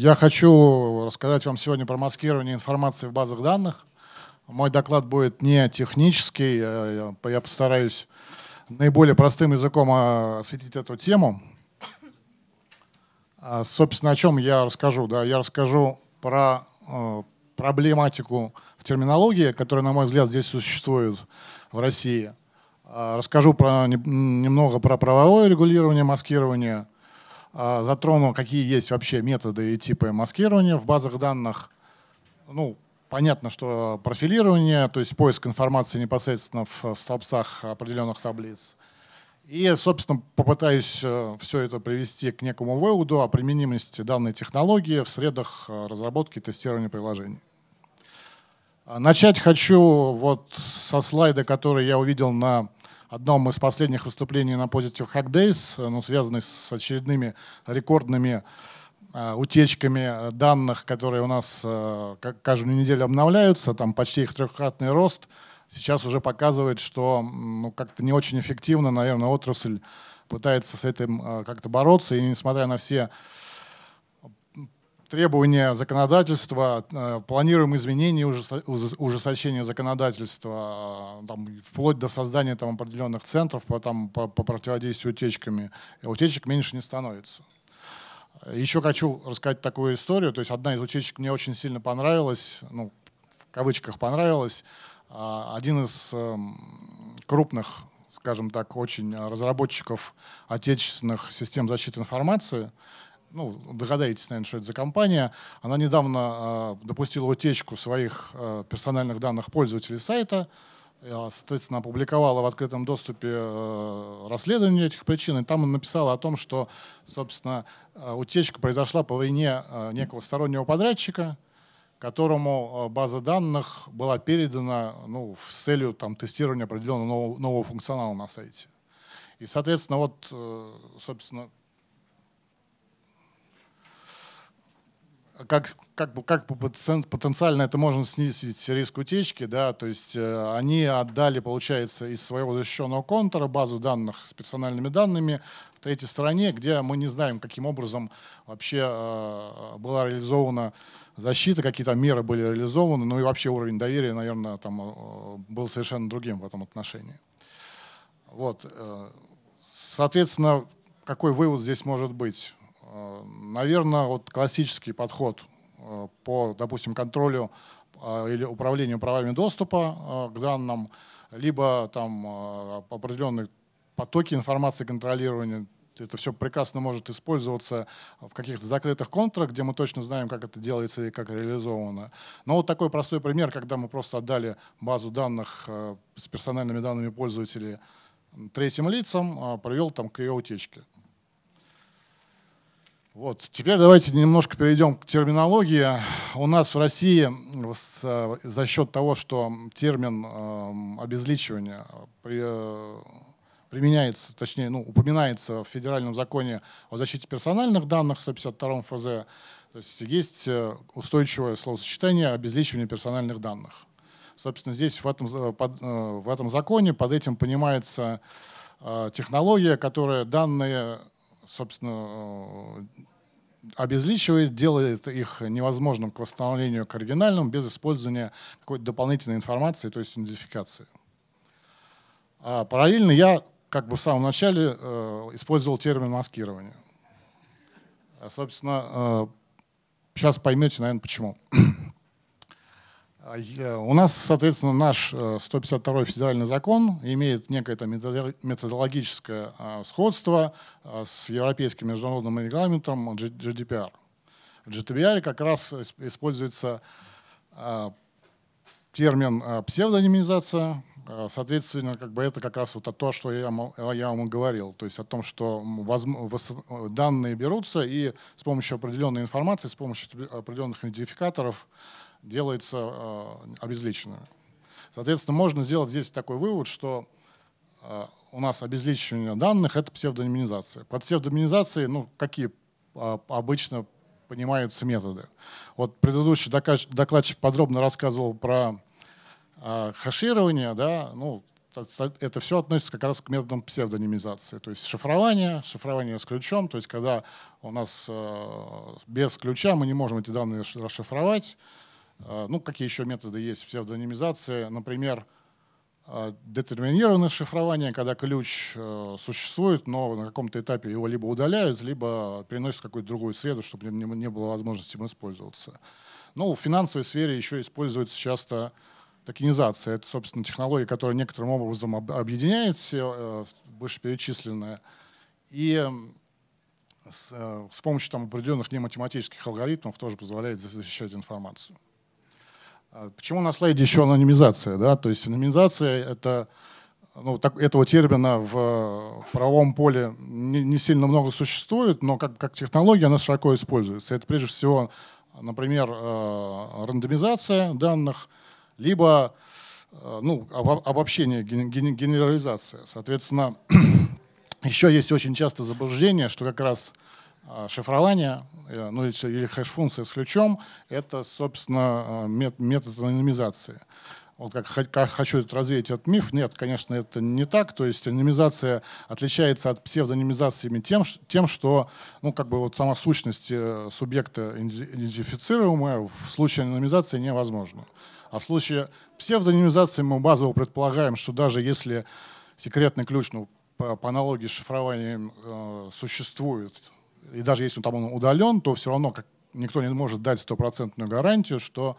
Я хочу рассказать вам сегодня про маскирование информации в базах данных. Мой доклад будет не технический, я постараюсь наиболее простым языком а, осветить эту тему. А, собственно, о чем я расскажу? Да, я расскажу про э, проблематику в терминологии, которая, на мой взгляд, здесь существует в России. А, расскажу про, немного про правовое регулирование маскирования – а, затрону, какие есть вообще методы и типы маскирования в базах данных. Ну, понятно, что профилирование, то есть поиск информации непосредственно в э, столбцах определенных таблиц. И, собственно, попытаюсь э, все это привести к некому выводу о применимости данной технологии в средах э, разработки и тестирования приложений. А, начать хочу вот со слайда, который я увидел на одном из последних выступлений на Positive Hack Days, э, ну, связанный с очередными рекордными э, утечками э, данных, которые у нас каждую неделю обновляются, там почти их трехкратный рост, сейчас уже показывает, что ну, как-то не очень эффективно, наверное, отрасль пытается с этим как-то бороться. И несмотря на все требования законодательства, э, планируем изменения, ужесточение законодательства, э, там, вплоть до создания там, определенных центров по, там, по, по противодействию утечками. Утечек меньше не становится. Еще хочу рассказать такую историю. То есть одна из утечек мне очень сильно понравилась, ну, в кавычках понравилась. А, один из эм, крупных, скажем так, очень разработчиков отечественных систем защиты информации – ну, догадаетесь, наверное, что это за компания, она недавно а, допустила утечку своих а, персональных данных пользователей сайта, а, соответственно, опубликовала в открытом доступе расследование этих причин, и там написала о том, что, собственно, утечка произошла по вине некого стороннего подрядчика, которому база данных была передана ну, с целью там, тестирования определенного нового, нового функционала на сайте. И, соответственно, вот, э, собственно, как, как, как потенциально это можно снизить риск утечки, да, то есть э, они отдали, получается, из своего защищенного контура базу данных с персональными данными в третьей стороне, где мы не знаем, каким образом вообще э, была реализована защита, какие там меры были реализованы, ну и вообще уровень доверия, наверное, там э, был совершенно другим в этом отношении. Вот, соответственно, какой вывод здесь может быть? Э, Наверное, вот классический подход э, по, допустим, контролю э, или управлению правами доступа к данным, либо там определенные потоки информации контролирования, это все прекрасно может использоваться в каких-то закрытых контрах, где мы точно знаем, как это делается и как реализовано. Но вот такой простой пример, когда мы просто отдали базу данных с персональными данными пользователей третьим лицам, привел там к ее утечке. Вот. Теперь давайте немножко перейдем к терминологии. У нас в России за счет того, что термин эм, обезличивания э, э, применяется, точнее, ну, упоминается в федеральном законе о защите персональных данных 152 ФЗ, то есть есть э, устойчивое словосочетание обезличивания персональных данных. Собственно, здесь в этом, под, в этом законе под этим понимается технология, которая данные собственно, э, обезличивает, делает их невозможным к восстановлению кардинальным без использования какой-то дополнительной информации, то есть идентификации. А параллельно я, как бы в самом начале, э, использовал термин маскирование. А, собственно, сейчас э, поймете, наверное, почему. А у нас, соответственно, наш 152-й э, федеральный закон имеет некое там методологическое а, сходство а, с европейским международным регламентом GDPR. В GDPR как раз используется термин псевдонимизация, соответственно, как бы это как раз вот то, что я, я вам говорил, то есть о том, что данные берутся и с помощью определенной информации, с помощью э, определенных идентификаторов делается а, обезличенными. Соответственно, можно сделать здесь такой вывод, что а, у нас обезличивание данных — это псевдонимизация. Под псевдонимизацией ну, какие а, обычно понимаются методы? Вот предыдущий докладчик подробно рассказывал про хаширование. Да? Ну, это все относится как раз к методам псевдонимизации. То есть шифрование, шифрование с ключом. То есть когда у нас без ключа мы не можем эти данные расшифровать, а, ну, какие еще методы есть псевдонимизации? Например, а, детерминированное шифрование, когда ключ э, существует, но на каком-то этапе его либо удаляют, либо переносят в какую-то другую среду, чтобы не было возможности им использоваться. Ну, в финансовой сфере еще используется часто токенизация. Это, собственно, технология, которая некоторым образом объединяет все э, вышеперечисленное. И с, э, с помощью там, определенных нематематических алгоритмов тоже позволяет защищать информацию. А почему на слайде еще анонимизация? Да? То есть анонимизация — это ну, так, этого термина в правовом поле не, не сильно много существует, но как, как технология она широко используется. Это прежде всего, например, э, рандомизация данных, либо э, ну, об, обобщение, генерализация. Соответственно, еще есть очень часто заблуждение, что как раз а, шифрование, э, ну или хэш-функция с ключом, это, собственно, э, метод анонимизации. Вот как, как хочу развеять этот миф, нет, конечно, это не так. То есть анонимизация отличается от псевдонимизации тем, тем, что ну, как бы вот сама сущность э, субъекта идентифицируемая в случае анонимизации невозможна. А в случае псевдонимизации мы базово предполагаем, что даже если секретный ключ, ну, по, по аналогии с шифрованием, э, существует и даже если он там удален, то все равно как, никто не может дать стопроцентную гарантию, что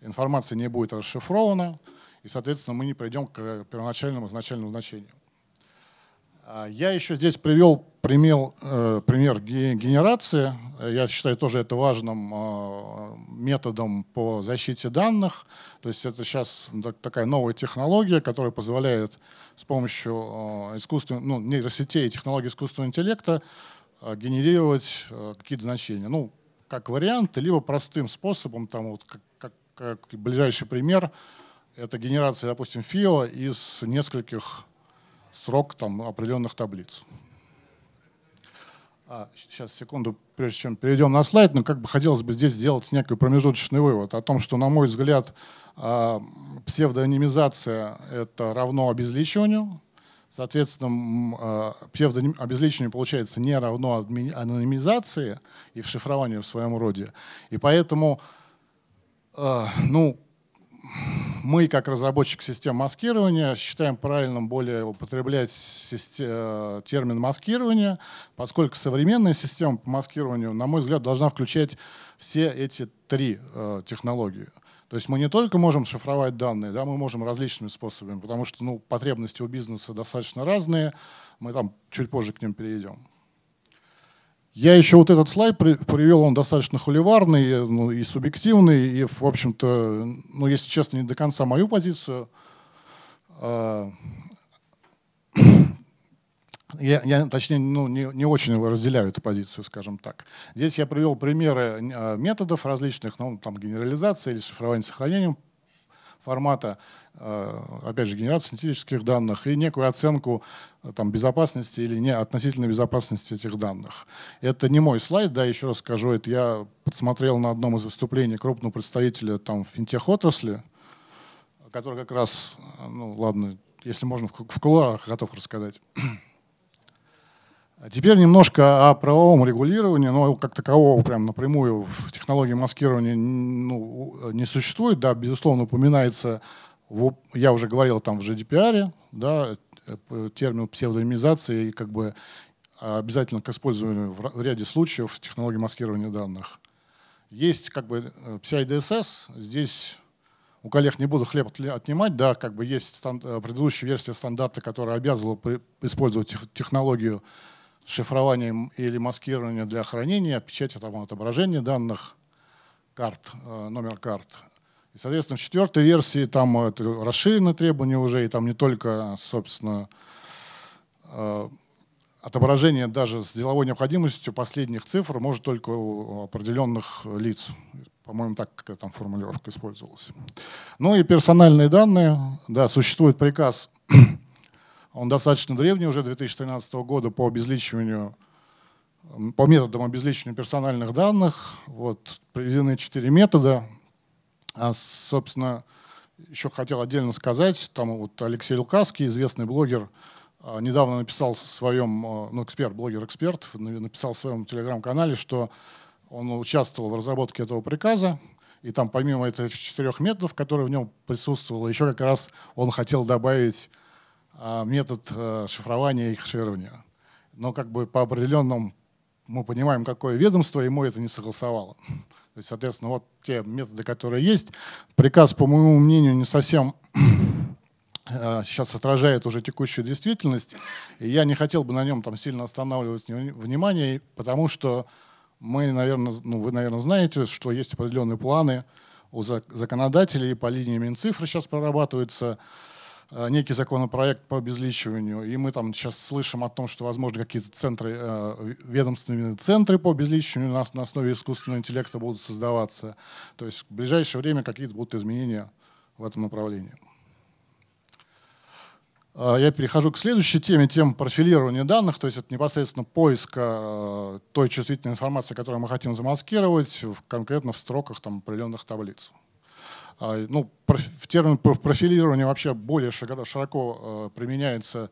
информация не будет расшифрована, и, соответственно, мы не придем к первоначальному изначальному значению. А, я еще здесь привел пример, э, пример генерации. Я считаю тоже это важным а, методом по защите данных. То есть это сейчас такая новая технология, которая позволяет с помощью а, искусственного, ну, нейросетей и технологий искусственного интеллекта а, генерировать а, какие-то значения. Ну, как вариант, либо простым способом, там вот как, как, как ближайший пример, это генерация, допустим, фио из нескольких строк там, определенных таблиц. А, сейчас, секунду, прежде чем перейдем на слайд, но как бы хотелось бы здесь сделать некий промежуточный вывод о том, что, на мой взгляд, а, псевдоанимизация — это равно обезличиванию, Соответственно, а, псевдоним, обезличивание получается не равно анонимизации и в шифровании в своем роде. И поэтому а, ну, мы, как разработчик систем маскирования, считаем правильным более употреблять а, термин маскирования, поскольку современная система по маскированию, на мой взгляд, должна включать все эти три технологии. То есть мы не только можем шифровать данные, да, мы можем различными способами, потому что ну, потребности у бизнеса достаточно разные, мы там чуть позже к ним перейдем. Я еще вот этот слайд привел, он достаточно холиварный ну, и субъективный, и, в общем-то, ну, если честно, не до конца мою позицию а, я, я точнее, ну, не, не очень разделяю эту позицию, скажем так. Здесь я привел примеры а, методов различных, ну, там, генерализация или шифрование с сохранением формата, а, опять же, генерации синтетических данных и некую оценку а, там, безопасности или не относительно безопасности этих данных. Это не мой слайд, да, еще раз скажу, это я подсмотрел на одном из выступлений крупного представителя там, в финтех-отрасли, который как раз, ну ладно, если можно, в, в кулуарах готов рассказать. А теперь немножко о правовом регулировании, но ну, как такового прям напрямую в технологии маскирования ну, не существует. Да, безусловно, упоминается, в, я уже говорил там в GDPR, да, э, термин псевдонимизации как бы обязательно к использованию в ряде случаев в технологии маскирования данных. Есть как бы PCI-DSS, э, здесь у коллег не буду хлеб отнимать, да, как бы есть э, предыдущая версия стандарта, которая обязывала использовать технологию шифрованием или маскированием для хранения, печати там, отображения данных карт, э, номер карт. И, соответственно, в четвертой версии там э, это расширены требования уже, и там не только, собственно, э, отображение даже с деловой необходимостью последних цифр может только у определенных лиц. По-моему, так какая там формулировка использовалась. Ну и персональные данные. Да, существует приказ он достаточно древний, уже 2013 года по обезличиванию, по методам обезличивания персональных данных. Вот, приведены четыре метода. А, собственно, еще хотел отдельно сказать, там вот Алексей Лукаский, известный блогер, а, недавно написал в своем, а, ну, эксперт, блогер-эксперт, написал в своем телеграм-канале, что он участвовал в разработке этого приказа, и там помимо этих четырех методов, которые в нем присутствовали, еще как раз он хотел добавить а, метод э, шифрования и хеширования. Но как бы по определенному мы понимаем, какое ведомство ему это не согласовало. То есть, соответственно, вот те методы, которые есть. Приказ, по моему мнению, не совсем э, сейчас отражает уже текущую действительность. И я не хотел бы на нем там сильно останавливать внимание, потому что мы, наверное, ну, вы, наверное, знаете, что есть определенные планы у законодателей по линии Минцифры сейчас прорабатываются Э, некий законопроект по обезличиванию, и мы там сейчас слышим о том, что, возможно, какие-то центры, э, ведомственные центры по обезличиванию у нас на основе искусственного интеллекта будут создаваться. То есть в ближайшее время какие-то будут изменения в этом направлении. А, я перехожу к следующей теме, тем профилирования данных, то есть это непосредственно поиска э, той чувствительной информации, которую мы хотим замаскировать, конкретно в строках там, определенных таблиц. А, ну, в термин профилирования вообще более широко э, применяется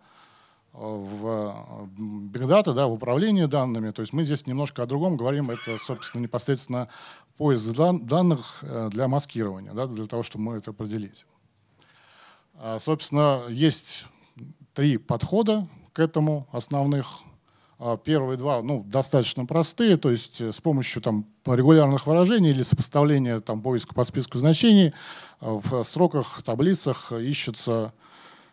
э, в э, бигдата, да, в управлении данными. То есть мы здесь немножко о другом говорим. Это, собственно, непосредственно поиск данных для маскирования, да, для того, чтобы мы это определить. А, собственно, есть три подхода к этому основных. А первые два ну, достаточно простые, то есть э, с помощью там, регулярных выражений или сопоставления там, поиска по списку значений э, в строках, таблицах ищутся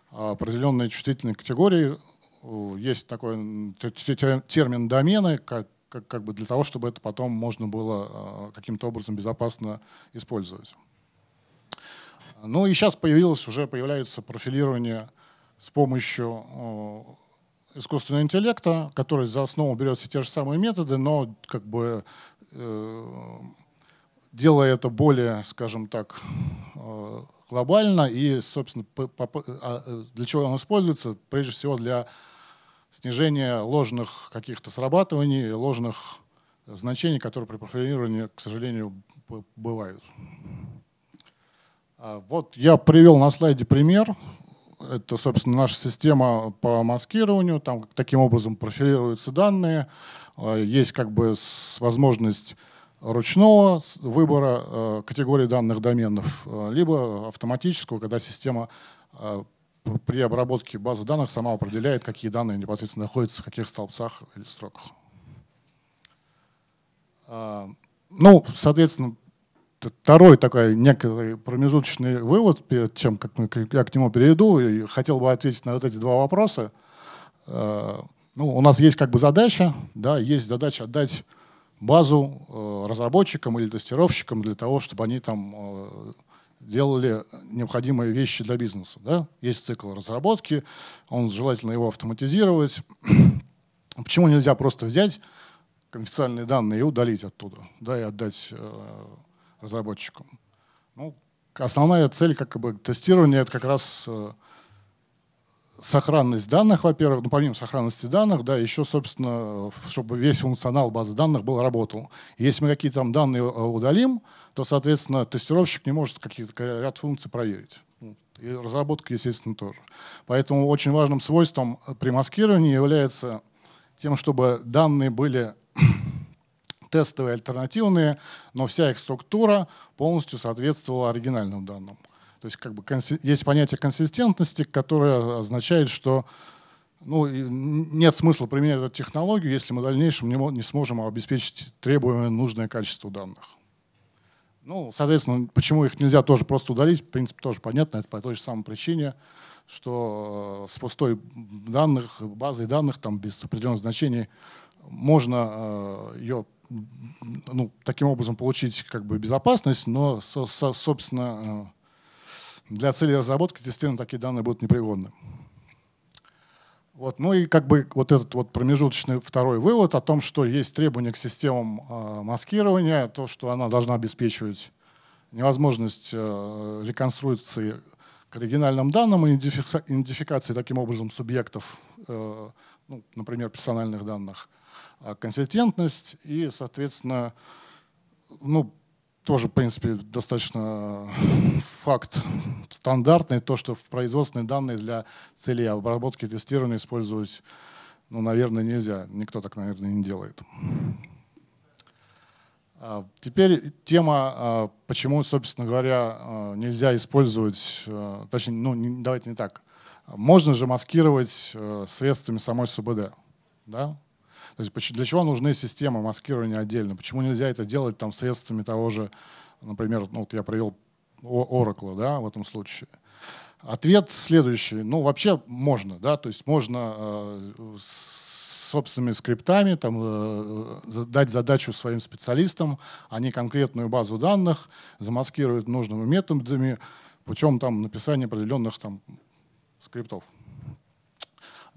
а, определенные чувствительные категории. Э, есть такой термин домены, как, как, как бы для того, чтобы это потом можно было а, каким-то образом безопасно использовать. Ну и сейчас появилось, уже появляется профилирование с помощью искусственного интеллекта, который за основу берет все те же самые методы, но как бы э, делая это более, скажем так, э, глобально и, собственно, по, по, а, э, для чего он используется? Прежде всего для снижения ложных каких-то срабатываний, ложных значений, которые при профилировании, к сожалению, бывают. А вот я привел на слайде пример это, собственно, наша система по маскированию. Там таким образом профилируются данные. А, есть как бы возможность ручного выбора э, категории данных доменов, э, либо автоматического, когда система э, при обработке базы данных сама определяет, какие данные непосредственно находятся в каких столбцах или строках. А, ну, соответственно, второй такой некий промежуточный вывод, перед тем, как я к нему перейду, и хотел бы ответить на вот эти два вопроса. Э, ну, у нас есть как бы задача, да, есть задача отдать базу э, разработчикам или тестировщикам для того, чтобы они там э, делали необходимые вещи для бизнеса. Да? Есть цикл разработки, он желательно его автоматизировать. Почему нельзя просто взять конфиденциальные данные и удалить оттуда, да, и отдать разработчикам. Ну, основная цель как бы, тестирования — это как раз э, сохранность данных, во-первых, ну, помимо сохранности данных, да, еще, собственно, э, чтобы весь функционал базы данных был работал. Если мы какие-то там данные э, удалим, то, соответственно, тестировщик не может какие-то ряд функций проверить. Ну, и разработка, естественно, тоже. Поэтому очень важным свойством при маскировании является тем, чтобы данные были тестовые, альтернативные, но вся их структура полностью соответствовала оригинальным данным. То есть как бы есть понятие консистентности, которое означает, что ну, нет смысла применять эту технологию, если мы в дальнейшем не, не сможем обеспечить требуемое нужное качество данных. Ну, соответственно, почему их нельзя тоже просто удалить, в принципе, тоже понятно, это по той же самой причине, что э, с пустой данных, базой данных, там, без определенных значений, можно э, ее ну, таким образом получить как бы безопасность, но, со, со, собственно, э, для цели разработки тестирования такие данные будут непригодны. Вот, ну и как бы вот этот вот промежуточный второй вывод о том, что есть требования к системам э, маскирования, то, что она должна обеспечивать невозможность э, реконструкции к оригинальным данным и идентификации таким образом субъектов, ну, например, персональных данных, а консистентность и, соответственно, ну, тоже, в принципе, достаточно э, факт стандартный, то, что в производственные данные для целей обработки и тестирования использовать, ну, наверное, нельзя. Никто так, наверное, не делает. А теперь тема, а, почему, собственно говоря, нельзя использовать, э, точнее, ну, давайте не так. Можно же маскировать э, средствами самой СУБД, да? То есть для чего нужны системы маскирования отдельно? Почему нельзя это делать там средствами того же, например, ну, вот я провел Oracle да, в этом случае? Ответ следующий. Ну, вообще можно, да, то есть можно э, собственными скриптами, там, э, э, дать задачу своим специалистам, они конкретную базу данных замаскируют нужными методами путем там, написания определенных там, скриптов.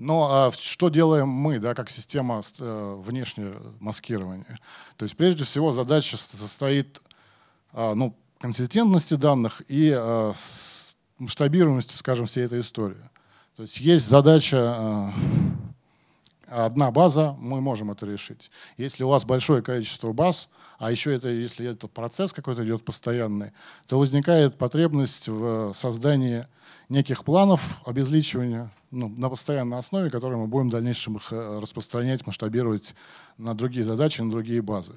Но а что делаем мы, да, как система э, внешнего маскирования? То есть прежде всего задача состоит а, ну, консистентности данных и а, масштабируемости, скажем, всей этой истории. То есть есть задача а, одна база, мы можем это решить. Если у вас большое количество баз, а еще это, если это процесс какой-то идет постоянный, то возникает потребность в э, создании неких планов обезличивания ну, на постоянной основе, которые мы будем в дальнейшем их э, распространять, масштабировать на другие задачи, на другие базы.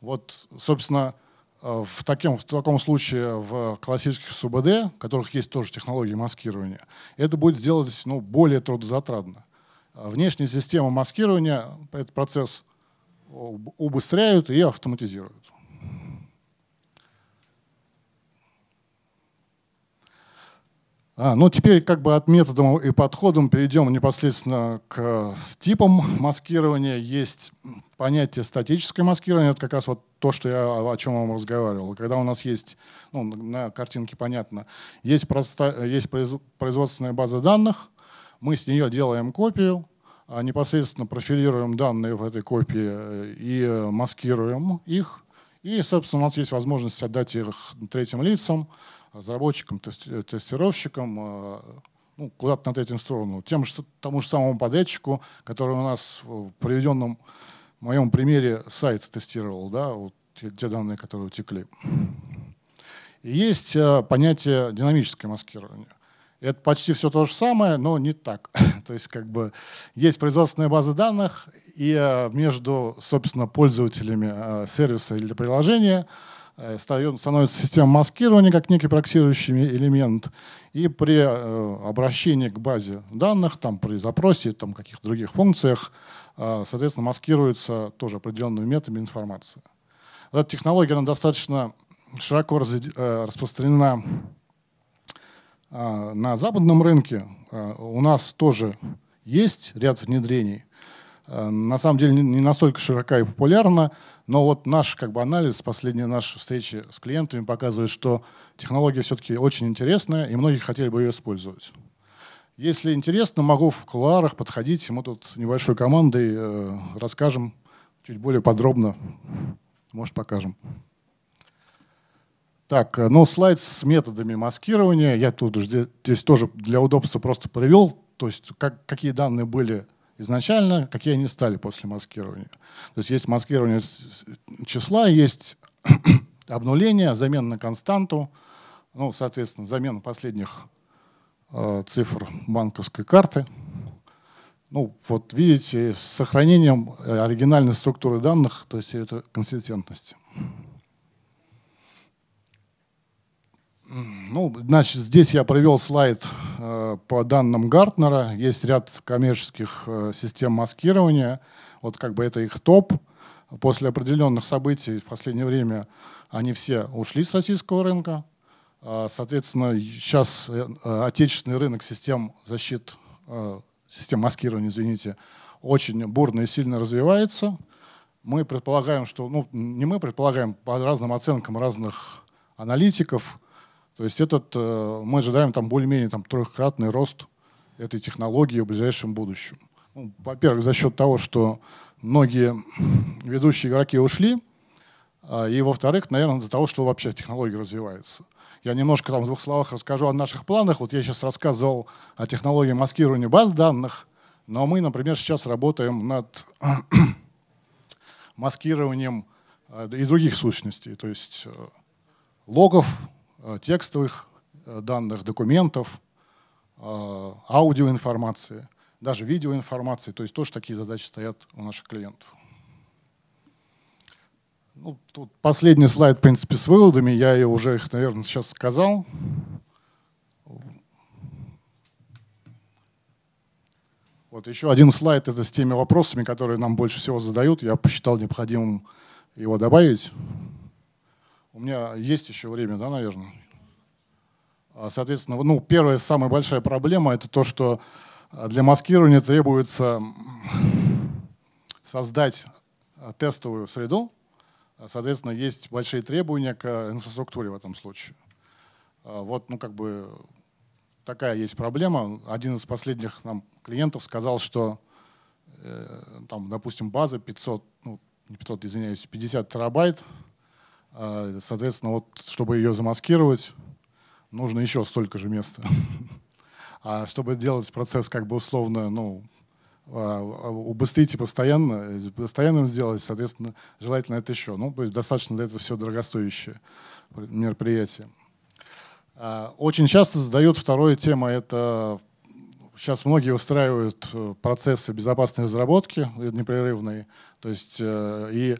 Вот, собственно, э, в таком, в таком случае в классических СУБД, в которых есть тоже технологии маскирования, это будет сделать ну, более трудозатратно. Внешняя система маскирования — это процесс убыстряют и автоматизируют. А, ну теперь как бы от методов и подходов перейдем непосредственно к типам маскирования. Есть понятие статическое маскирование, это как раз вот то, что я, о чем вам разговаривал. Когда у нас есть, ну, на картинке понятно, есть, просто, есть производственная база данных, мы с нее делаем копию, а непосредственно профилируем данные в этой копии э, и э, маскируем их. И, собственно, у нас есть возможность отдать их третьим лицам, разработчикам, э, тестировщикам, ну, куда-то на третью сторону, тем же, тому же самому подрядчику, который у нас в приведенном моем примере сайт тестировал, да, вот те, те данные, которые утекли. И есть понятие динамическое маскирование. Это почти все то же самое, но не так. то есть как бы есть производственная база данных, и э, между, собственно, пользователями э, сервиса или приложения э, становится система маскирования как некий проксирующий элемент. И при обращении к базе данных, там, при запросе, там, каких-то других функциях, соответственно, маскируется тоже определенными методами информации. Эта технология она достаточно широко распространена а, на западном рынке а, у нас тоже есть ряд внедрений. А, на самом деле не настолько широка и популярна, но вот наш как бы, анализ, последние наши встречи с клиентами показывает, что технология все-таки очень интересная, и многие хотели бы ее использовать. Если интересно, могу в кулуарах подходить, мы тут небольшой командой э, расскажем чуть более подробно, может покажем. Так, э, но ну, слайд с методами маскирования. Я тут здесь тоже для удобства просто привел, то есть как, какие данные были изначально, какие они стали после маскирования. То есть есть маскирование числа, есть обнуление, замена на константу, ну, соответственно, замена последних э, цифр банковской карты. Ну, вот видите, с сохранением э, оригинальной структуры данных, то есть это консистентность. Ну, значит, здесь я провел слайд э, по данным Гартнера. Есть ряд коммерческих э, систем маскирования. Вот как бы это их топ. После определенных событий в последнее время они все ушли с российского рынка. А, соответственно, сейчас э, э, отечественный рынок систем защит, э, систем маскирования, извините, очень бурно и сильно развивается. Мы предполагаем, что, ну, не мы предполагаем, по разным оценкам разных аналитиков – то есть этот, э, мы ожидаем там более-менее там, трехкратный рост этой технологии в ближайшем будущем. Ну, во-первых, за счет того, что многие ведущие игроки ушли, а, и во-вторых, наверное, из-за того, что вообще технология развивается. Я немножко там в двух словах расскажу о наших планах. Вот я сейчас рассказывал о технологии маскирования баз данных, но мы, например, сейчас работаем над маскированием э, и других сущностей, то есть э, логов, Э, текстовых э, данных, документов, э, аудиоинформации, даже видеоинформации. То есть тоже такие задачи стоят у наших клиентов. Ну, тут последний слайд, в принципе, с выводами. Я ее уже их, наверное, сейчас сказал. Вот еще один слайд это с теми вопросами, которые нам больше всего задают. Я посчитал необходимым его добавить. У меня есть еще время, да, наверное? А, соответственно, ну, первая самая большая проблема – это то, что а, для маскирования требуется создать а, тестовую среду. Соответственно, есть большие требования к инфраструктуре в этом случае. Вот, ну, как бы такая есть проблема. Один из последних нам клиентов сказал, что э, там, допустим, база 500, ну, не 500, извиняюсь, 50 терабайт – а, соответственно, вот, чтобы ее замаскировать, нужно еще столько же места. А чтобы делать процесс как бы условно, ну, а, а, убыстрить и постоянно, постоянным сделать, соответственно, желательно это еще. Ну, то есть достаточно для этого все дорогостоящее мероприятие. Очень часто задают вторую тему, это сейчас многие устраивают э, процессы безопасной разработки э, непрерывные, то есть э, и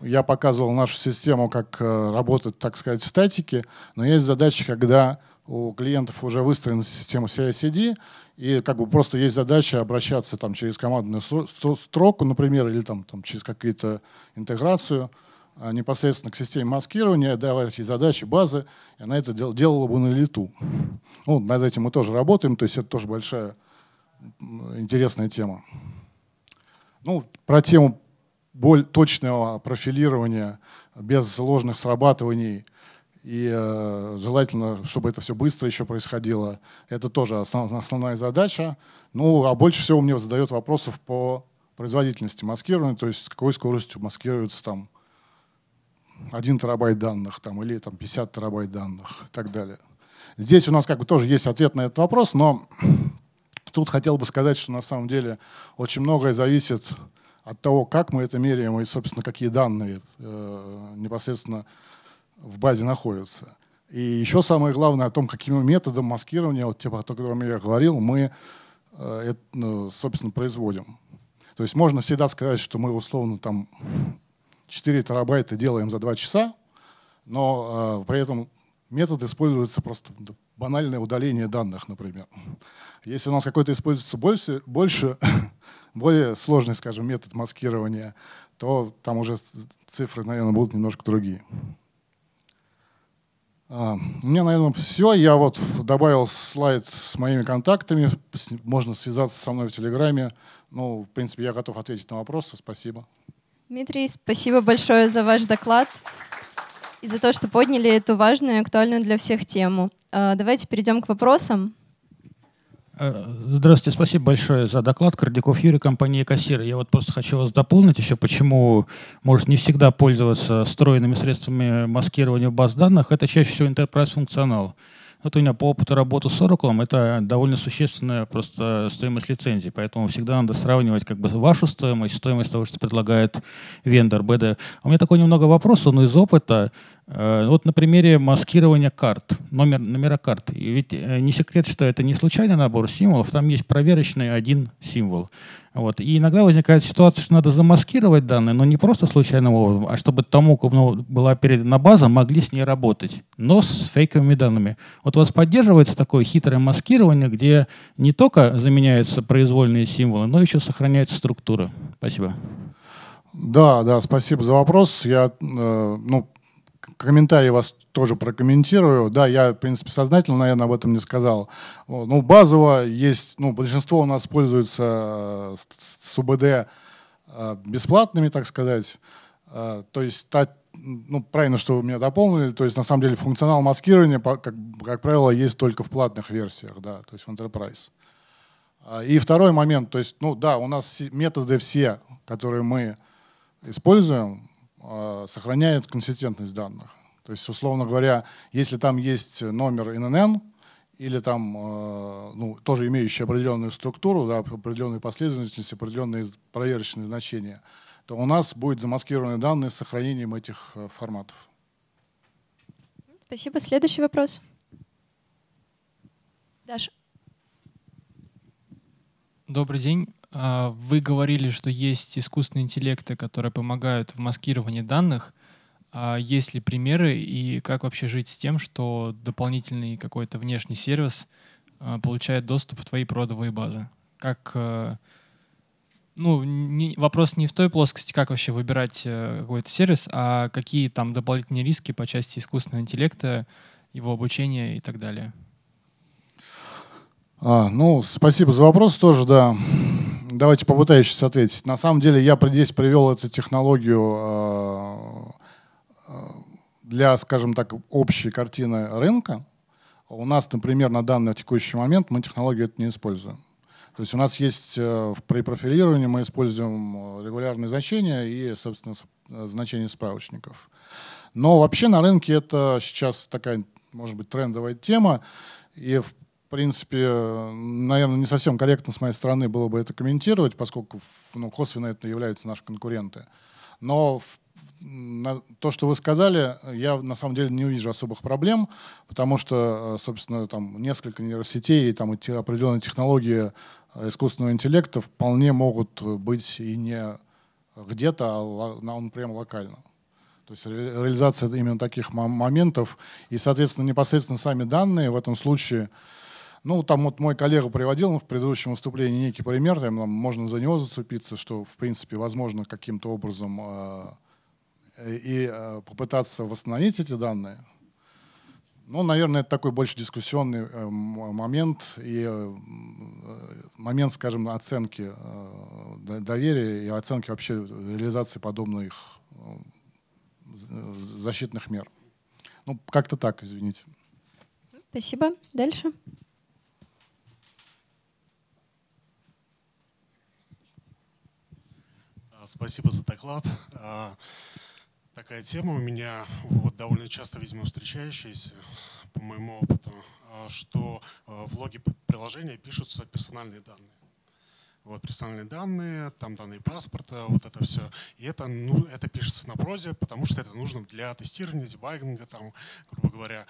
я показывал нашу систему, как э, работают, так сказать, статики, но есть задачи, когда у клиентов уже выстроена система CI-CD, и как бы просто есть задача обращаться там через командную строку, например, или там, там через какую-то интеграцию а, непосредственно к системе маскирования, давать ей задачи, базы, и она это делала бы на лету. Ну, над этим мы тоже работаем, то есть это тоже большая интересная тема. Ну, про тему боль точного профилирования, без сложных срабатываний и э, желательно, чтобы это все быстро еще происходило. Это тоже основ, основная задача. Ну, а больше всего мне задают вопросов по производительности маскирования, то есть с какой скоростью маскируются там 1 терабайт данных там, или там, 50 терабайт данных и так далее. Здесь у нас как бы тоже есть ответ на этот вопрос, но тут хотел бы сказать, что на самом деле очень многое зависит от того, как мы это меряем и, собственно, какие данные э, непосредственно в базе находятся. И еще самое главное о том, каким методом маскирования, вот типа, о котором я говорил, мы это, э, ну, собственно, производим. То есть можно всегда сказать, что мы условно там 4 терабайта делаем за 2 часа, но э, при этом метод используется просто банальное удаление данных, например. Если у нас какой-то используется больше, больше более сложный, скажем, метод маскирования, то там уже цифры, наверное, будут немножко другие. А, у меня, наверное, все. Я вот добавил слайд с моими контактами. Можно связаться со мной в Телеграме. Ну, в принципе, я готов ответить на вопросы. Спасибо. Дмитрий, спасибо большое за ваш доклад и за то, что подняли эту важную и актуальную для всех тему. А, давайте перейдем к вопросам. Э, здравствуйте, спасибо большое за доклад. Кордяков Юрий, компания «Кассир». Я вот просто хочу вас дополнить еще, почему может не всегда пользоваться встроенными средствами маскирования баз данных. Это чаще всего enterprise функционал вот у меня по опыту работы с Oracle это довольно существенная просто стоимость лицензии, поэтому всегда надо сравнивать как бы вашу стоимость, стоимость того, что предлагает вендор, БД. А у меня такой немного вопрос, но из опыта Э, вот на примере маскирования карт, номер, номера карт. И ведь э, не секрет, что это не случайный набор символов, там есть проверочный один символ. Вот. И иногда возникает ситуация, что надо замаскировать данные, но не просто случайным образом, а чтобы тому, кому была передана база, могли с ней работать, но с фейковыми данными. Вот у вас поддерживается такое хитрое маскирование, где не только заменяются произвольные символы, но еще сохраняется структура. Спасибо. Да, да, спасибо за вопрос. Я, э, ну, Комментарии вас тоже прокомментирую. Да, я, в принципе, сознательно, наверное, об этом не сказал. Ну, базово есть, ну, большинство у нас пользуется э, с УБД э, бесплатными, так сказать. Э, то есть та, ну, правильно, что вы меня дополнили, то есть на самом деле функционал маскирования, как, как правило, есть только в платных версиях, да, то есть в Enterprise. А, и второй момент, то есть, ну да, у нас методы все, которые мы используем, а, сохраняет консистентность данных. То есть, условно говоря, если там есть номер ИНН, или там а, ну, тоже имеющий определенную структуру, да, определенные последовательности, определенные проверочные значения, то у нас будут замаскированы данные с сохранением этих э, форматов. Спасибо. Следующий вопрос. Даша. Добрый день. А, вы говорили, что есть искусственные интеллекты, которые помогают в маскировании данных. А есть ли примеры и как вообще жить с тем, что дополнительный какой-то внешний сервис а, получает доступ в твои продовые базы? Как э, ну, не, вопрос не в той плоскости, как вообще выбирать э, какой-то сервис, а какие там дополнительные риски по части искусственного интеллекта, его обучения и так далее. А, ну, спасибо за вопрос тоже, да давайте попытаюсь сейчас ответить. На самом деле я здесь привел эту технологию э, э, для, скажем так, общей картины рынка. У нас, например, на данный текущий момент мы технологию это не используем. То есть у нас есть э, при профилировании мы используем регулярные значения и, собственно, значения справочников. Но вообще на рынке это сейчас такая, может быть, трендовая тема. И в принципе, наверное, не совсем корректно с моей стороны было бы это комментировать, поскольку ну, косвенно это являются наши конкуренты. Но в, на, то, что вы сказали, я на самом деле не увижу особых проблем, потому что, э, собственно, там несколько нейросетей там, и те, определенные технологии э, искусственного интеллекта вполне могут быть и не где-то, а он прям локально. То есть реализация именно таких моментов. И, соответственно, непосредственно сами данные в этом случае — ну, там вот мой коллега приводил в предыдущем выступлении некий пример, там, там можно за него зацепиться, что, в принципе, возможно каким-то образом э, и э, попытаться восстановить эти данные. Ну, наверное, это такой больше дискуссионный э, момент и э, момент, скажем, оценки э, доверия и оценки вообще реализации подобных э, э, защитных мер. Ну, как-то так, извините. Спасибо. Дальше. Спасибо за доклад. А, такая тема у меня вот довольно часто, видимо, встречающаяся по моему опыту, а, что а, в логе приложения пишутся персональные данные. Вот персональные данные, там данные паспорта, вот это все. И это, ну, это пишется на прозе, потому что это нужно для тестирования, дебагинга, там, грубо говоря,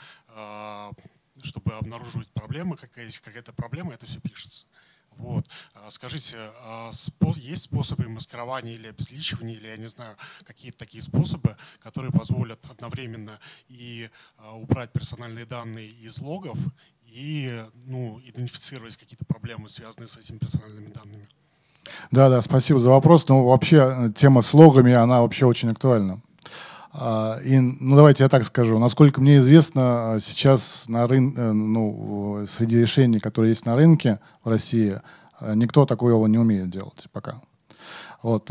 чтобы обнаруживать проблемы, какая-то проблема, это все пишется. Вот. А скажите, а есть способы маскирования или обезличивания, или, я не знаю, какие-то такие способы, которые позволят одновременно и а, убрать персональные данные из логов, и ну, идентифицировать какие-то проблемы, связанные с этими персональными данными? Да, да, спасибо за вопрос. Ну, вообще э, тема с логами, она вообще очень актуальна. А, и, ну, давайте я так скажу. Насколько мне известно, а, сейчас на рын... Э, ну, среди решений, которые есть на рынке в России, а, никто такого не умеет делать пока. Вот.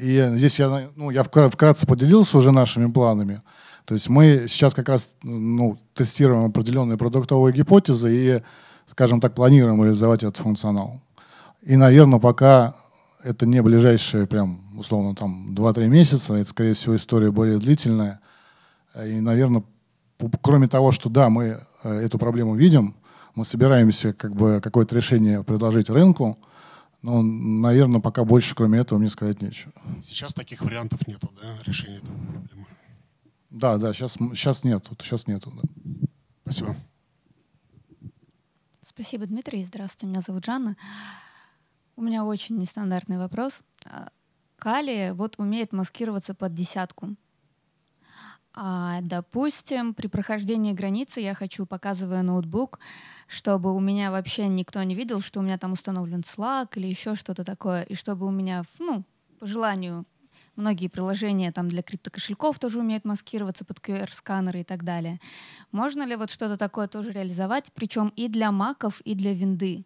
И здесь я, ну, я вкратце поделился уже нашими планами. То есть мы сейчас как раз ну, тестируем определенные продуктовые гипотезы и, скажем так, планируем реализовать этот функционал. И, наверное, пока это не ближайшие, прям, условно, там 2-3 месяца, это, скорее всего, история более длительная. И, наверное, кроме того, что да, мы э, эту проблему видим, мы собираемся как бы какое-то решение предложить рынку, но, наверное, пока больше, кроме этого, мне сказать нечего. Сейчас таких вариантов нету, да, решения этой проблемы? Да, да, сейчас, сейчас нету, сейчас нету. Да. Спасибо. Спасибо, Дмитрий. Здравствуйте, меня зовут Жанна. У меня очень нестандартный вопрос. А, Калия вот умеет маскироваться под десятку. А, допустим, при прохождении границы я хочу, показывая ноутбук, чтобы у меня вообще никто не видел, что у меня там установлен Slack или еще что-то такое, и чтобы у меня, ну, по желанию, многие приложения там для криптокошельков тоже умеют маскироваться под QR-сканеры и так далее. Можно ли вот что-то такое тоже реализовать, причем и для маков, и для винды?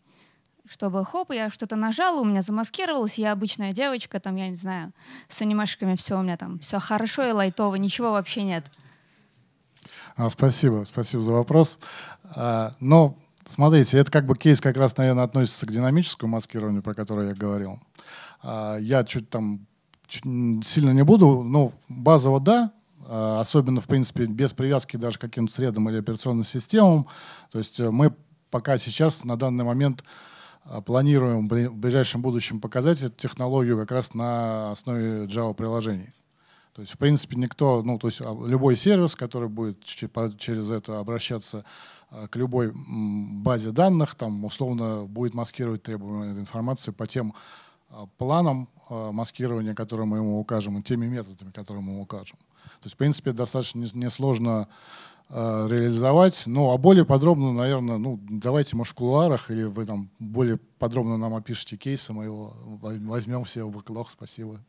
чтобы хоп, я что-то нажала, у меня замаскировалось, я обычная девочка, там, я не знаю, с анимешками все у меня там, все хорошо и лайтово, ничего вообще нет. А, спасибо, спасибо за вопрос. А, но смотрите, это как бы кейс как раз, наверное, относится к динамическому маскированию, про которое я говорил. А, я чуть там сильно не буду, но базово да, особенно, в принципе, без привязки даже к каким-то средам или операционным системам. То есть э, мы пока сейчас на данный момент а, планируем в ближайшем будущем показать эту технологию как раз на основе Java-приложений. То есть, в принципе, никто, ну, то есть а, любой сервис, который будет через это обращаться а, к любой базе данных, там, условно, будет маскировать требуемую информацию по тем планам маскирования, которые мы ему укажем, и теми методами, которые мы ему укажем. То есть, в принципе, достаточно несложно Э, реализовать. Ну, а более подробно, наверное, ну, давайте, может, в кулуарах, или вы там более подробно нам опишите кейсы, мы его возьмем все в бэклог. Спасибо.